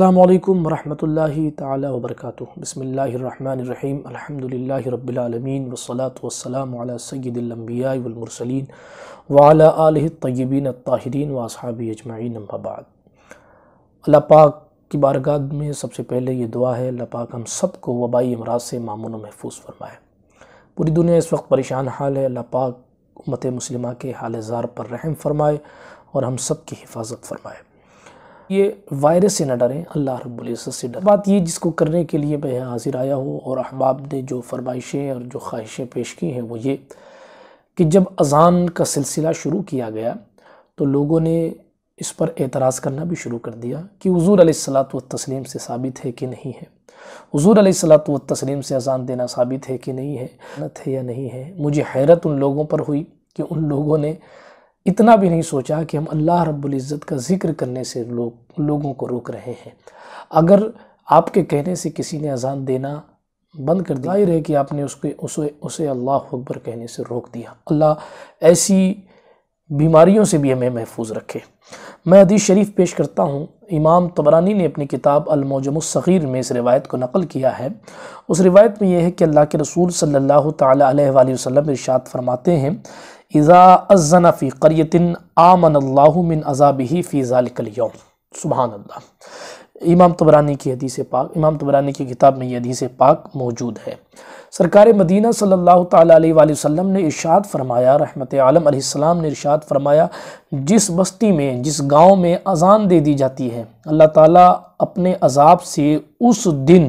السلام علیکم ورحمۃ اللہ تعالی وبرکاتہ بسم اللہ الرحمن الرحیم الحمد رب العالمین والصلاة وصلاۃ علی سید الانبیاء والمرسلین وعلّہ آلہ الطیبین الطاہرین واصحابی اجمعین اما بعد اللہ پاک کی بارگاد میں سب سے پہلے یہ دعا ہے اللہ پاک ہم سب کو وبائی امراض سے معمون و محفوظ فرمائے پوری دنیا اس وقت پریشان حال ہے اللہ پاک امت مسلمہ کے حال زار پر رحم فرمائے اور ہم سب کی حفاظت فرمائے یہ وائرس سے نہ ڈریں اللہ رب العزت سے ڈر بات یہ جس کو کرنے کے لیے میں یہاں حاضر آیا ہوں اور احباب نے جو فرمائشیں اور جو خواہشیں پیش کی ہیں وہ یہ کہ جب اذان کا سلسلہ شروع کیا گیا تو لوگوں نے اس پر اعتراض کرنا بھی شروع کر دیا کہ حضور علیہ السلام و تسلیم سے ثابت ہے کہ نہیں ہے حضور علیہ السلام و تسلیم سے اذان دینا ثابت ہے کہ نہیں ہے غلط ہے یا نہیں ہے مجھے حیرت ان لوگوں پر ہوئی کہ ان لوگوں نے اتنا بھی نہیں سوچا کہ ہم اللہ رب العزت کا ذکر کرنے سے لوگ لوگوں کو روک رہے ہیں اگر آپ کے کہنے سے کسی نے اذان دینا بند کر دیا ظاہر ہے کہ آپ نے اس کے اسے اسے اللہ اکبر کہنے سے روک دیا اللہ ایسی بیماریوں سے بھی ہمیں محفوظ رکھے میں حدیث شریف پیش کرتا ہوں امام طبرانی نے اپنی کتاب الموجم الصغیر میں اس روایت کو نقل کیا ہے اس روایت میں یہ ہے کہ اللہ کے رسول صلی اللہ تعالیٰ علیہ وآلہ وسلم ارشاد فرماتے ہیں ازن فی قریت آمن اللہ من عذابہ فی ذالک الیوم سبحان اللہ امام تبرانی کی حدیث پاک امام تبرانی کی کتاب میں یہ حدیث پاک موجود ہے سرکار مدینہ صلی اللہ علیہ وآلہ وسلم نے ارشاد فرمایا رحمت عالم علیہ السلام نے ارشاد فرمایا جس بستی میں جس گاؤں میں اذان دے دی جاتی ہے اللہ تعالیٰ اپنے عذاب سے اس دن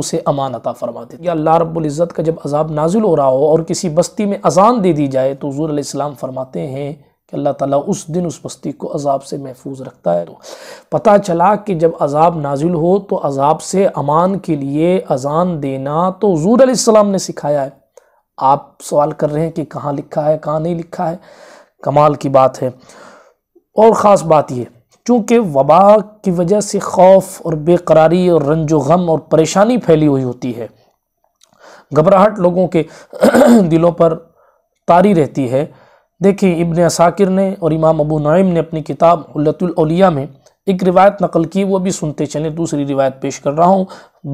اسے امان عطا فرما دیتے یا اللہ رب العزت کا جب عذاب نازل ہو رہا ہو اور کسی بستی میں اذان دے دی جائے تو حضور علیہ السلام فرماتے ہیں کہ اللہ تعالیٰ اس دن اس بستی کو عذاب سے محفوظ رکھتا ہے پتہ چلا کہ جب عذاب نازل ہو تو عذاب سے امان کے لیے اذان دینا تو حضور علیہ السلام نے سکھایا ہے آپ سوال کر رہے ہیں کہ کہاں لکھا ہے کہاں نہیں لکھا ہے کمال کی بات ہے اور خاص بات یہ چونکہ وبا کی وجہ سے خوف اور بے قراری اور رنج و غم اور پریشانی پھیلی ہوئی ہوتی ہے گھبراہٹ لوگوں کے دلوں پر طاری رہتی ہے دیکھیں ابن اساکر نے اور امام ابو نعیم نے اپنی کتاب علت العلیہ میں ایک روایت نقل کی وہ بھی سنتے چلیں دوسری روایت پیش کر رہا ہوں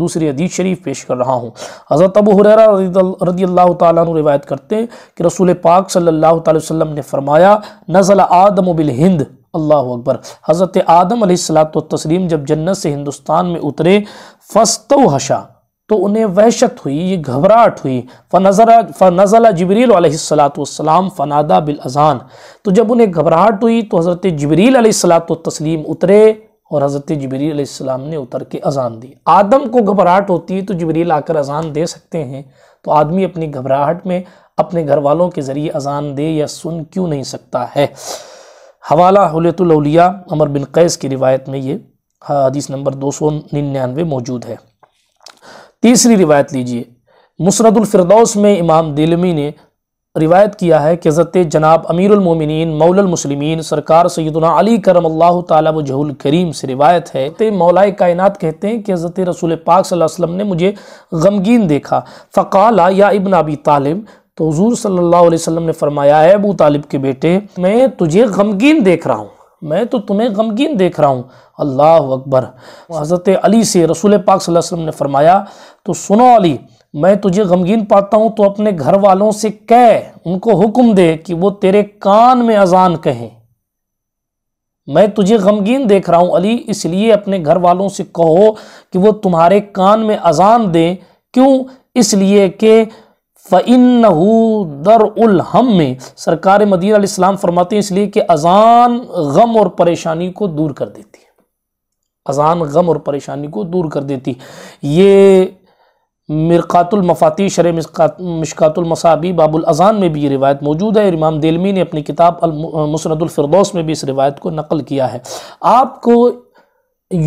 دوسری حدیث شریف پیش کر رہا ہوں حضرت ابو حریرہ رضی اللہ تعالیٰ عنہ روایت کرتے ہیں کہ رسول پاک صلی اللہ تعالی وسلم نے فرمایا نزل آدم بالہند اللہ اکبر حضرت آدم علیہ السلاۃ جب جنت سے ہندوستان میں اترے فستو حشا تو انہیں وحشت ہوئی یہ گھبراہٹ ہوئی فنزل جبریل علیہ فنادہ بالعزان تو جب انہیں گھبراہٹ ہوئی تو حضرت جبریل علیہ السلاۃ اترے اور حضرت جبریل علیہ السلام نے اتر کے اذان دی آدم کو گھبراہٹ ہوتی ہے تو جبریل آ کر اذان دے سکتے ہیں تو آدمی اپنی گھبراہٹ میں اپنے گھر والوں کے ذریعے اذان دے یا سن کیوں نہیں سکتا ہے حوالہ حلیت الاولیاء عمر بن قیس کی روایت میں یہ حدیث نمبر دو سو ننانوے موجود ہے تیسری روایت لیجئے مسرد الفردوس میں امام دلمی نے روایت کیا ہے کہ حضرت جناب امیر المومنین مولا المسلمین سرکار سیدنا علی کرم اللہ تعالیٰ جوہ الکریم سے روایت ہے مولا کائنات کہتے ہیں کہ حضرت رسول پاک صلی اللہ علیہ وسلم نے مجھے غمگین دیکھا فقالا یا ابن ابی طالب تو حضور صلی اللہ علیہ وسلم نے فرمایا ہے ابو طالب کے بیٹے میں تجھے غمگین دیکھ رہا ہوں میں تو تمہیں غمگین دیکھ رہا ہوں اللہ اکبر حضرت علی سے رسول پاک صلی اللہ علیہ وسلم نے فرمایا تو سنو علی میں تجھے غمگین پاتا ہوں تو اپنے گھر والوں سے کہہ ان کو حکم دے کہ وہ تیرے کان میں اذان کہیں میں تجھے غمگین دیکھ رہا ہوں علی اس لیے اپنے گھر والوں سے کہو کہ وہ تمہارے کان میں اذان دیں کیوں اس لیے کہ فَإِنَّهُ دَرْءُ میں سرکار مدینہ علیہ السلام فرماتے ہیں اس لیے کہ اذان غم اور پریشانی کو دور کر دیتی ہے اذان غم اور پریشانی کو دور کر دیتی یہ مرقات المفاتی شرح مشکات المصابی باب الازان میں بھی یہ روایت موجود ہے امام دیلمی نے اپنی کتاب مسند الفردوس میں بھی اس روایت کو نقل کیا ہے آپ کو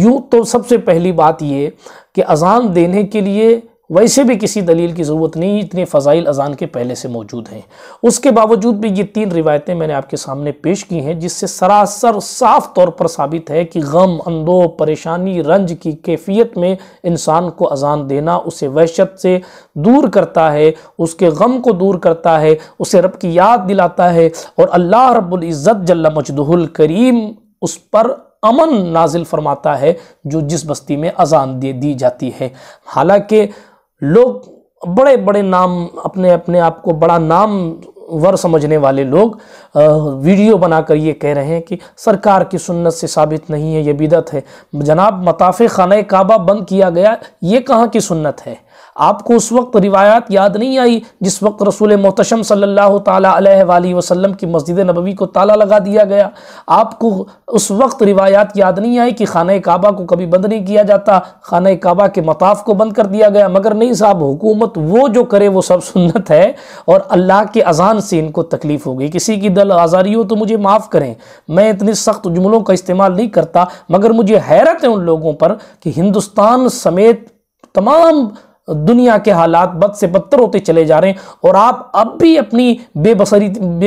یوں تو سب سے پہلی بات یہ کہ اذان دینے کے لیے ویسے بھی کسی دلیل کی ضرورت نہیں اتنے فضائل اذان کے پہلے سے موجود ہیں اس کے باوجود بھی یہ تین روایتیں میں نے آپ کے سامنے پیش کی ہیں جس سے سراسر صاف طور پر ثابت ہے کہ غم اندو پریشانی رنج کی کیفیت میں انسان کو اذان دینا اسے وحشت سے دور کرتا ہے اس کے غم کو دور کرتا ہے اسے رب کی یاد دلاتا ہے اور اللہ رب العزت جل مجدہ الکریم اس پر امن نازل فرماتا ہے جو جس بستی میں اذان دی جاتی ہے حالانکہ لوگ بڑے بڑے نام اپنے اپنے آپ کو بڑا نام ور سمجھنے والے لوگ ویڈیو بنا کر یہ کہہ رہے ہیں کہ سرکار کی سنت سے ثابت نہیں ہے یہ بدت ہے جناب مطاف خانہ کعبہ بند کیا گیا یہ کہاں کی سنت ہے آپ کو اس وقت روایات یاد نہیں آئی جس وقت رسول محتشم صلی اللہ تعالیٰ کی مسجد نبوی کو تالا لگا دیا گیا آپ کو اس وقت روایات یاد نہیں آئی کہ خانہ کعبہ کو کبھی بند نہیں کیا جاتا خانہ کعبہ کے مطاف کو بند کر دیا گیا مگر نہیں صاحب حکومت وہ جو کرے وہ سب سنت ہے اور اللہ کے اذان سے ان کو تکلیف ہو گئی کسی کی دل آزاری ہو تو مجھے معاف کریں میں اتنے سخت جملوں کا استعمال نہیں کرتا مگر مجھے حیرت ہے ان لوگوں پر کہ ہندوستان سمیت تمام دنیا کے حالات بد سے بدتر ہوتے چلے جا رہے ہیں اور آپ اب بھی اپنی بے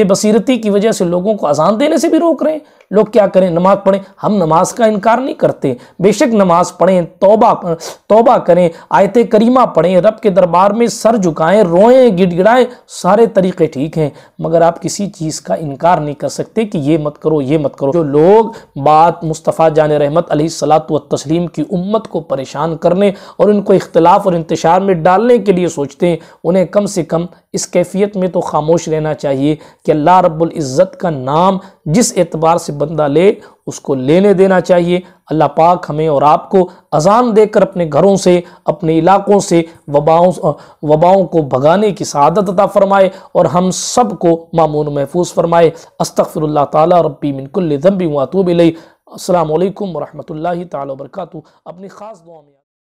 بصیرتی کی وجہ سے لوگوں کو آزان دینے سے بھی روک رہے ہیں لوگ کیا کریں نماز پڑھیں ہم نماز کا انکار نہیں کرتے بے شک نماز پڑھیں توبہ توبہ کریں آیت کریمہ پڑھیں رب کے دربار میں سر جھکائیں روئیں گڑ گڑائیں سارے طریقے ٹھیک ہیں مگر آپ کسی چیز کا انکار نہیں کر سکتے کہ یہ مت کرو یہ مت کرو جو لوگ بات مصطفیٰ جان رحمت علیہ السلام کی امت کو پریشان کرنے اور ان کو اختلاف اور انتشار میں ڈالنے کے لیے سوچتے ہیں انہیں کم سے کم اس کیفیت میں تو خاموش رہنا چاہیے کہ اللہ رب العزت کا نام جس اعتبار سے بندہ لے اس کو لینے دینا چاہیے اللہ پاک ہمیں اور آپ کو اذان دے کر اپنے گھروں سے اپنے علاقوں سے وباؤں وباؤں کو بھگانے کی سعادت عطا فرمائے اور ہم سب کو معمون و محفوظ فرمائے استغفر اللہ تعالی ربی من کل ذنبی واتوب علی السلام علیکم ورحمۃ اللہ تعالی وبرکاتہ اپنی خاص دعا میں